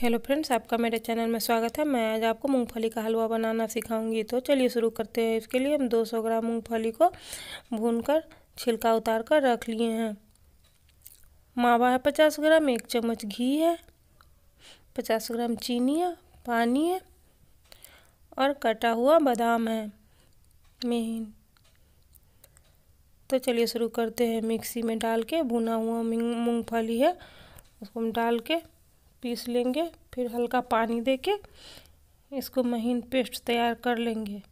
hello friends आपका मेरे channel में स्वागत है मैं आज आपको मूंगफली का हलवा बनाना सिखाऊंगी तो चलिए शुरू करते हैं इसके लिए हम 200 ग्राम मूंगफली को भूनकर छिलका उतार कर रख लिए हैं मावा है 50 ग्राम एक चम्मच घी है 50 ग्राम चीनी है पानी है और कटा हुआ बादाम है मेहन तो चलिए शुरू करते हैं मिक्सी में डाल के भुना हुआ मूँगफली है उसको हम डाल के पीस लेंगे फिर हल्का पानी देके इसको महीन पेस्ट तैयार कर लेंगे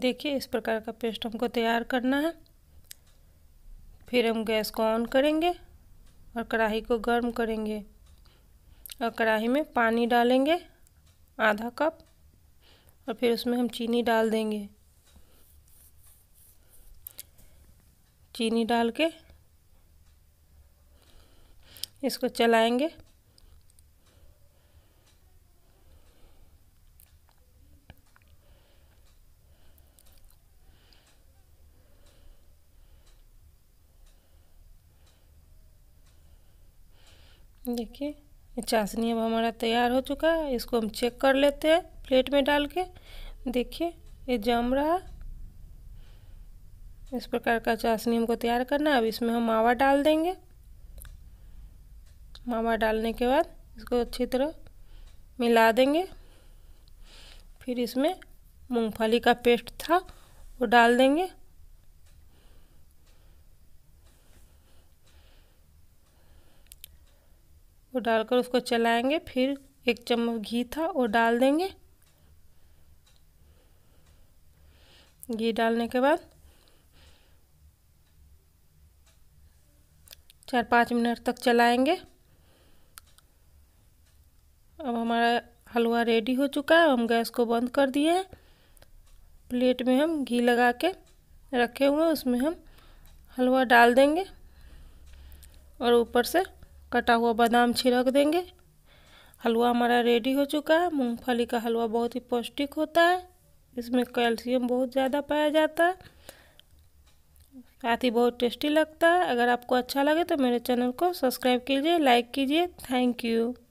देखिए इस प्रकार का पेस्ट हमको तैयार करना है फिर हम गैस को ऑन करेंगे और कढ़ाई को गर्म करेंगे और कढ़ाई में पानी डालेंगे आधा कप और फिर उसमें हम चीनी डाल देंगे चीनी डाल के इसको चलाएंगे देखिए चाशनी अब हमारा तैयार हो चुका है इसको हम चेक कर लेते हैं प्लेट में डाल के देखिए ये जम रहा है इस प्रकार का चाशनी हमको तैयार करना है अब इसमें हम मावा डाल देंगे मावा डालने के बाद इसको अच्छी तरह मिला देंगे फिर इसमें मूंगफली का पेस्ट था वो डाल देंगे डालकर उसको चलाएंगे फिर एक चम्मच घी था वो डाल देंगे घी डालने के बाद चार पाँच मिनट तक चलाएंगे अब हमारा हलवा रेडी हो चुका है हम गैस को बंद कर दिए हैं प्लेट में हम घी लगा के रखे हुए हैं उसमें हम हलवा डाल देंगे और ऊपर से कटा हुआ बादाम छिड़क देंगे हलवा हमारा रेडी हो चुका है मूंगफली का हलवा बहुत ही पौष्टिक होता है इसमें कैल्शियम बहुत ज़्यादा पाया जाता है साथ ही बहुत टेस्टी लगता है अगर आपको अच्छा लगे तो मेरे चैनल को सब्सक्राइब कीजिए लाइक कीजिए थैंक यू